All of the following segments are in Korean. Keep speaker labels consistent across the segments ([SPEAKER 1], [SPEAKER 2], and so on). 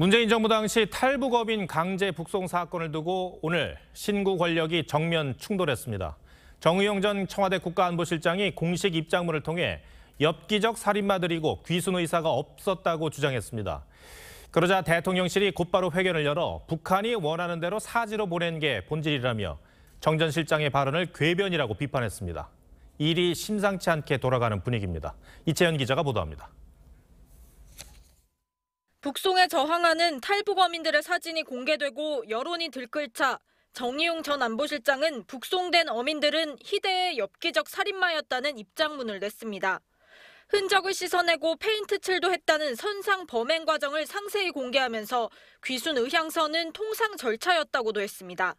[SPEAKER 1] 문재인 정부 당시 탈북업인 강제 북송 사건을 두고 오늘 신구 권력이 정면 충돌했습니다. 정의용 전 청와대 국가안보실장이 공식 입장문을 통해 엽기적 살인마들이고 귀순 의사가 없었다고 주장했습니다. 그러자 대통령실이 곧바로 회견을 열어 북한이 원하는 대로 사지로 보낸 게 본질이라며 정 전 실장의 발언을 궤변이라고 비판했습니다. 일이 심상치 않게 돌아가는 분위기입니다. 이채연 기자가 보도합니다.
[SPEAKER 2] 북송에 저항하는 탈북어민들의 사진이 공개되고 여론이 들끓자 정의용 전 안보실장은 북송된 어민들은 희대의 엽기적 살인마였다는 입장문을 냈습니다. 흔적을 씻어내고 페인트 칠도 했다는 선상 범행 과정을 상세히 공개하면서 귀순 의향서는 통상 절차였다고도 했습니다.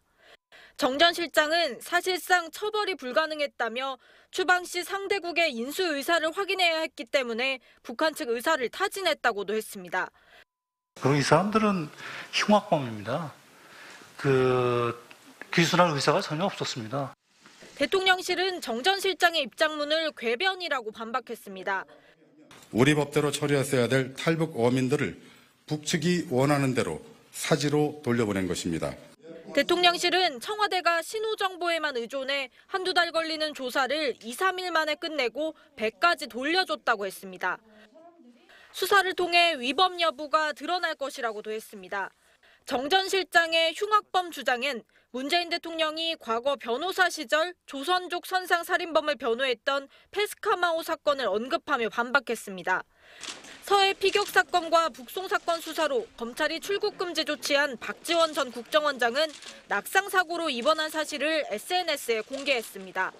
[SPEAKER 2] 정 전 실장은 사실상 처벌이 불가능했다며 추방 시 상대국의 인수 의사를 확인해야 했기 때문에 북한 측 의사를 타진했다고도 했습니다.
[SPEAKER 3] 그럼 이 사람들은 흉악범입니다. 그 귀순한 의사가 전혀 없었습니다.
[SPEAKER 2] 대통령실은 정전 실장의 입장문을 궤변이라고 반박했습니다.
[SPEAKER 3] 우리 법대로 처리했어야 될 탈북 어민들을 북측이 원하는 대로 사지로 돌려보낸 것입니다.
[SPEAKER 2] 대통령실은 청와대가 신호 정보에만 의존해 한두 달 걸리는 조사를 2, 3일 만에 끝내고 1까지 돌려줬다고 했습니다. 수사를 통해 위법 여부가 드러날 것이라고도 했습니다. 정전 실장의 흉악범 주장엔 문재인 대통령이 과거 변호사 시절 조선족 선상 살인범을 변호했던 페스카마오 사건을 언급하며 반박했습니다. 서해 피격 사건과 북송 사건 수사로 검찰이 출국 금지 조치한 박지원 전 국정원장은 낙상 사고로 입원한 사실을 SNS에 공개했습니다.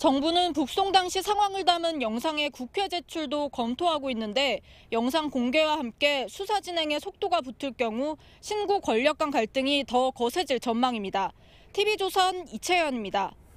[SPEAKER 2] 정부는 북송 당시 상황을 담은 영상의 국회 제출도 검토하고 있는데 영상 공개와 함께 수사 진행에 속도가 붙을 경우 신구 권력 간 갈등이 더 거세질 전망입니다. TV조선 이채연입니다.